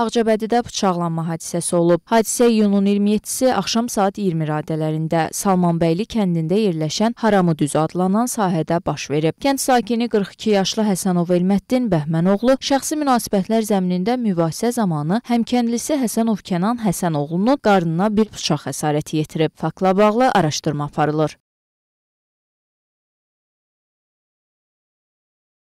Ağcabədidə bıçaqlanma hadisəsi olub. Hadisə iyunun 27-si axşam saat 20 radələrində Salmanbəyli kəndində yerləşən Haramı düzü adlanan sahədə baş verib. Kənd sakini 42 yaşlı Həsənov Elmətdin Bəhmənoğlu şəxsi münasibətlər zəminində mübahisə zamanı həmkəndlisi Həsənov Kənan Həsənoğlunun qarnına bir bıçaq xəsarəti yetirib. Faktla bağlı araşdırma aparılır.